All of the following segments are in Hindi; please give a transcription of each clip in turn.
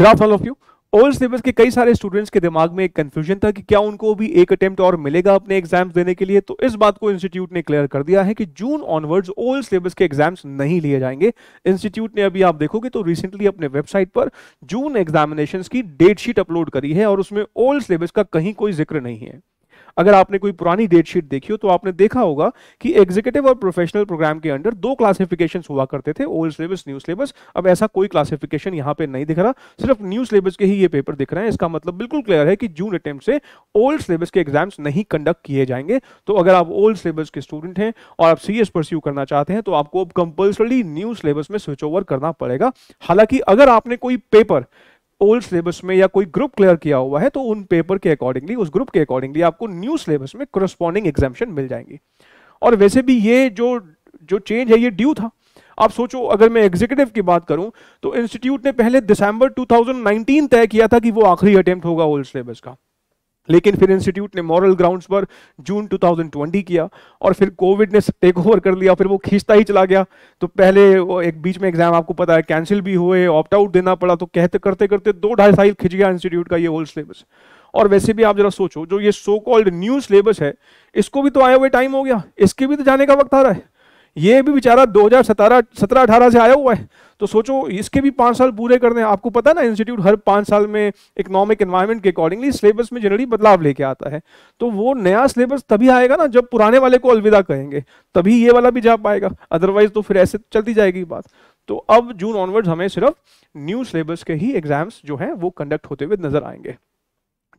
good all of you all syllabus के कई सारे स्टूडेंट्स के दिमाग में एक कंफ्यूजन था कि क्या उनको भी एक अटेम्प्ट और मिलेगा अपने एग्जाम्स देने के लिए तो इस बात को इंस्टीट्यूट ने क्लियर कर दिया है कि जून ऑनवर्ड्स ओल्ड सिलेबस के एग्जाम्स नहीं लिए जाएंगे इंस्टीट्यूट ने अभी आप देखोगे तो रिसेंटली अपने वेबसाइट पर जून एग्जामिनेशन की डेटशीट अपलोड करी है और उसमें ओल्ड सिलेबस का कहीं कोई जिक्र नहीं है अगर आपने कोई पुरानी डेट शीट देखी हो तो आपने देखा होगा कि एग्जीक्यूटिव और प्रोफेशनल प्रोग्राम के अंडर दो क्लासिफिकेशन हुआ करते थे ओल्ड सिलेबस न्यू सिलेबस अब ऐसा कोई क्लासिफिकेशन यहाँ पे नहीं दिख रहा सिर्फ न्यू सिलेबस के ही ये पेपर दिख रहे हैं इसका मतलब बिल्कुल क्लियर है कि जून अटेम्प्ट से ओल्ड सिलेबस के एग्जाम्स नहीं कंडक्ट किए जाएंगे तो अगर आप ओल्ड सिलेबस के स्टूडेंट हैं और आप सी परस्यू करना चाहते हैं तो आपको अब कंपल्सरली न्यू सिलेबस में स्विच ओवर करना पड़ेगा हालांकि अगर आपने कोई पेपर ओल्ड सिलेबस में या कोई ग्रुप क्लियर किया हुआ है तो उन पेपर के अकॉर्डिंगली उस ग्रुप के अकॉर्डिंगली आपको न्यू सिलेबस में क्रस्पॉन्डिंग एग्जामेशन मिल जाएंगी और वैसे भी ये जो जो चेंज है ये ड्यू था आप सोचो अगर मैं एग्जीक्यूटिव की बात करूं तो इंस्टीट्यूट ने पहले दिसंबर 2019 तय किया था कि वो आखिरी अटेम्प्ट होगा ओल्ड सिलेबस का लेकिन फिर इंस्टीट्यूट ने मॉरल ग्राउंड्स पर जून 2020 किया और फिर कोविड ने टेक ओवर कर लिया फिर वो खींचता ही चला गया तो पहले वो एक बीच में एग्जाम आपको पता है कैंसिल भी हुए ऑप्ट आउट देना पड़ा तो कहते करते करते दो ढाई साल खिंच गया इंस्टीट्यूट का ये होल सिलेबस और वैसे भी आप जरा सोचो जो ये सो कॉल्ड न्यू सिलेबस है इसको भी तो आए हुए टाइम हो गया इसके भी तो जाने का वक्त आ रहा है ये भी बेचारा दो हजार सतारह सत्रह अठारह से आया हुआ है तो सोचो इसके भी पाँच साल पूरे करने हैं आपको पता ना इंस्टीट्यूट हर पाँच साल में इकोनॉमिक एनवायरमेंट के अकॉर्डिंगली सिलेबस में जनरली बदलाव लेके आता है तो वो नया सिलेबस तभी आएगा ना जब पुराने वाले को अलविदा कहेंगे तभी ये वाला भी जा पाएगा अदरवाइज तो फिर ऐसे चलती जाएगी बात तो अब जून ऑनवर्ड्स हमें सिर्फ न्यू सिलेबस के ही एग्जाम्स जो हैं वो कंडक्ट होते हुए नजर आएंगे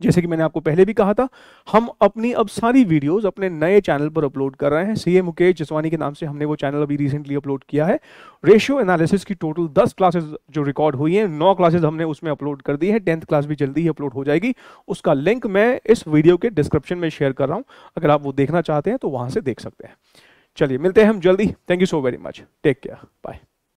जैसे कि मैंने आपको पहले भी कहा था हम अपनी अब सारी वीडियोस अपने नए चैनल पर अपलोड कर रहे हैं सीए मुकेश जसवानी के नाम से हमने वो चैनल अभी रिसेंटली अपलोड किया है रेशियो एनालिसिस की टोटल 10 क्लासेस जो रिकॉर्ड हुई हैं 9 क्लासेस हमने उसमें अपलोड कर दी है टेंथ क्लास भी जल्दी ही अपलोड हो जाएगी उसका लिंक मैं इस वीडियो के डिस्क्रिप्शन में शेयर कर रहा हूँ अगर आप वो देखना चाहते हैं तो वहाँ से देख सकते हैं चलिए मिलते हैं हम जल्दी thank you so very much take care bye